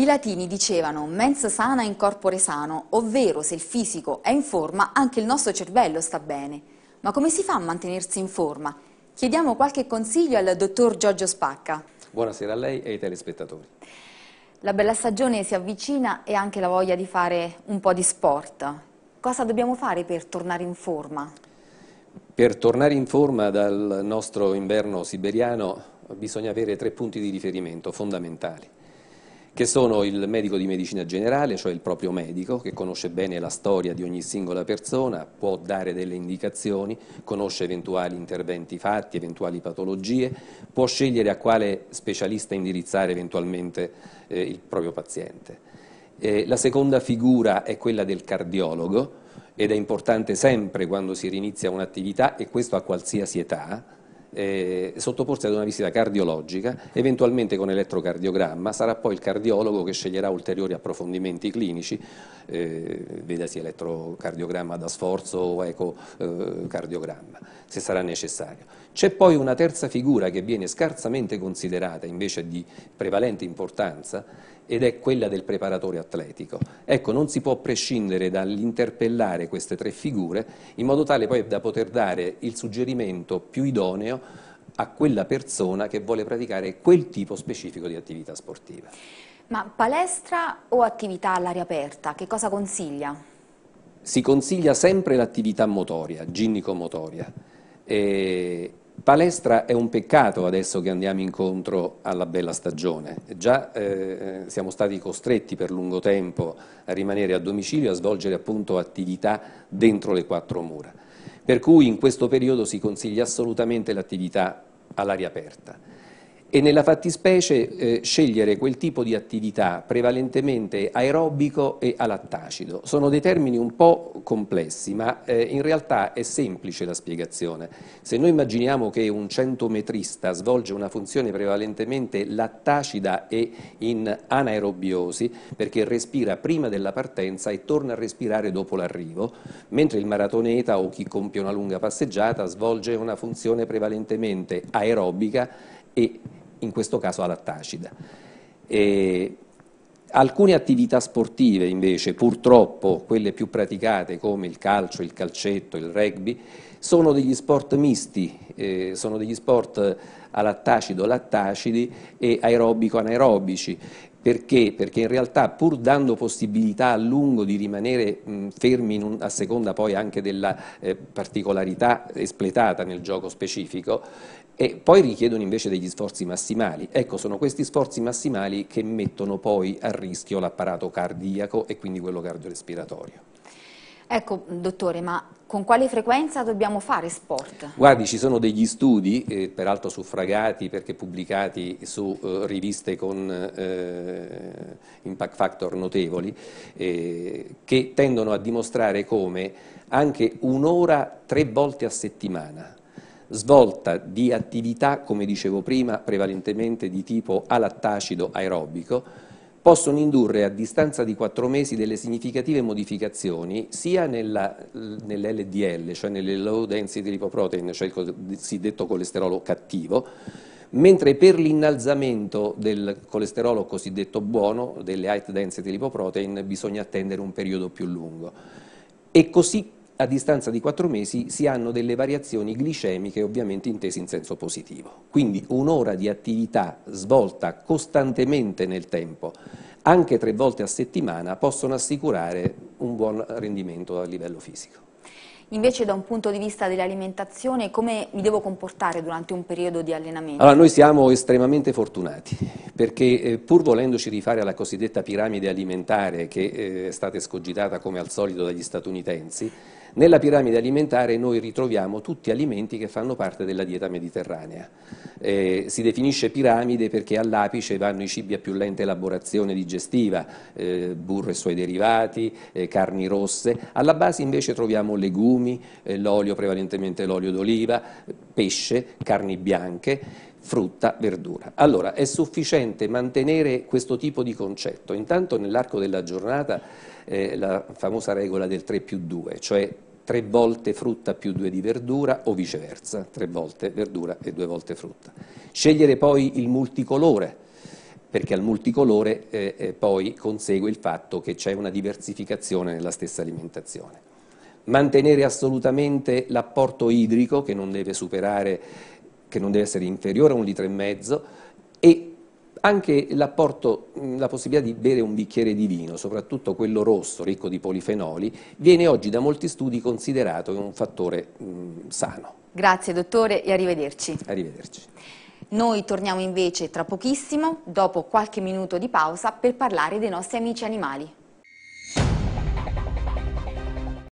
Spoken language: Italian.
I latini dicevano mens sana in corpore sano, ovvero se il fisico è in forma anche il nostro cervello sta bene. Ma come si fa a mantenersi in forma? Chiediamo qualche consiglio al dottor Giorgio Spacca. Buonasera a lei e ai telespettatori. La bella stagione si avvicina e anche la voglia di fare un po' di sport. Cosa dobbiamo fare per tornare in forma? Per tornare in forma dal nostro inverno siberiano bisogna avere tre punti di riferimento fondamentali che sono il medico di medicina generale, cioè il proprio medico, che conosce bene la storia di ogni singola persona, può dare delle indicazioni, conosce eventuali interventi fatti, eventuali patologie, può scegliere a quale specialista indirizzare eventualmente eh, il proprio paziente. Eh, la seconda figura è quella del cardiologo ed è importante sempre quando si rinizia un'attività e questo a qualsiasi età, eh, sottoposti ad una visita cardiologica, eventualmente con elettrocardiogramma, sarà poi il cardiologo che sceglierà ulteriori approfondimenti clinici, eh, vedasi elettrocardiogramma da sforzo o ecocardiogramma, eh, se sarà necessario. C'è poi una terza figura che viene scarsamente considerata, invece di prevalente importanza, ed è quella del preparatore atletico. Ecco, non si può prescindere dall'interpellare queste tre figure in modo tale poi da poter dare il suggerimento più idoneo a quella persona che vuole praticare quel tipo specifico di attività sportiva. Ma palestra o attività all'aria aperta? Che cosa consiglia? Si consiglia sempre l'attività motoria, ginnico-motoria. E palestra è un peccato adesso che andiamo incontro alla bella stagione. Già eh, siamo stati costretti per lungo tempo a rimanere a domicilio e a svolgere appunto attività dentro le quattro mura. Per cui in questo periodo si consiglia assolutamente l'attività all'aria aperta e nella fattispecie eh, scegliere quel tipo di attività prevalentemente aerobico e alattacido. Sono dei termini un po' complessi, ma eh, in realtà è semplice la spiegazione. Se noi immaginiamo che un centometrista svolge una funzione prevalentemente lattacida e in anaerobiosi, perché respira prima della partenza e torna a respirare dopo l'arrivo, mentre il maratoneta o chi compie una lunga passeggiata svolge una funzione prevalentemente aerobica e in questo caso alla Tacida. E alcune attività sportive invece, purtroppo quelle più praticate come il calcio, il calcetto, il rugby, sono degli sport misti, eh, sono degli sport alattacido-lattacidi e aerobico-anaerobici perché? Perché in realtà pur dando possibilità a lungo di rimanere mh, fermi un, a seconda poi anche della eh, particolarità espletata nel gioco specifico, e poi richiedono invece degli sforzi massimali. Ecco, sono questi sforzi massimali che mettono poi a rischio l'apparato cardiaco e quindi quello cardiorespiratorio. Ecco, dottore, ma con quale frequenza dobbiamo fare sport? Guardi, ci sono degli studi, eh, peraltro suffragati perché pubblicati su eh, riviste con eh, impact factor notevoli, eh, che tendono a dimostrare come anche un'ora tre volte a settimana svolta di attività, come dicevo prima, prevalentemente di tipo alattacido aerobico, possono indurre a distanza di quattro mesi delle significative modificazioni sia nell'LDL, cioè nelle low density lipoprotein, cioè il cosiddetto colesterolo cattivo, mentre per l'innalzamento del colesterolo cosiddetto buono, delle high density lipoprotein, bisogna attendere un periodo più lungo. E così a distanza di quattro mesi si hanno delle variazioni glicemiche ovviamente intese in senso positivo. Quindi un'ora di attività svolta costantemente nel tempo, anche tre volte a settimana, possono assicurare un buon rendimento a livello fisico. Invece da un punto di vista dell'alimentazione, come mi devo comportare durante un periodo di allenamento? Allora, noi siamo estremamente fortunati, perché eh, pur volendoci rifare alla cosiddetta piramide alimentare, che eh, è stata escogitata come al solito dagli statunitensi, nella piramide alimentare noi ritroviamo tutti alimenti che fanno parte della dieta mediterranea. Eh, si definisce piramide perché all'apice vanno i cibi a più lenta elaborazione digestiva, eh, burro e suoi derivati, eh, carni rosse. Alla base invece troviamo legumi, eh, l'olio, prevalentemente l'olio d'oliva, eh, pesce, carni bianche frutta, verdura. Allora, è sufficiente mantenere questo tipo di concetto. Intanto nell'arco della giornata eh, la famosa regola del 3 più 2, cioè tre volte frutta più due di verdura o viceversa, tre volte verdura e due volte frutta. Scegliere poi il multicolore, perché al multicolore eh, eh poi consegue il fatto che c'è una diversificazione nella stessa alimentazione mantenere assolutamente l'apporto idrico che non deve superare che non deve essere inferiore a un litro e mezzo, e anche l'apporto, la possibilità di bere un bicchiere di vino, soprattutto quello rosso, ricco di polifenoli, viene oggi da molti studi considerato un fattore mh, sano. Grazie dottore e arrivederci. Arrivederci. Noi torniamo invece tra pochissimo, dopo qualche minuto di pausa, per parlare dei nostri amici animali.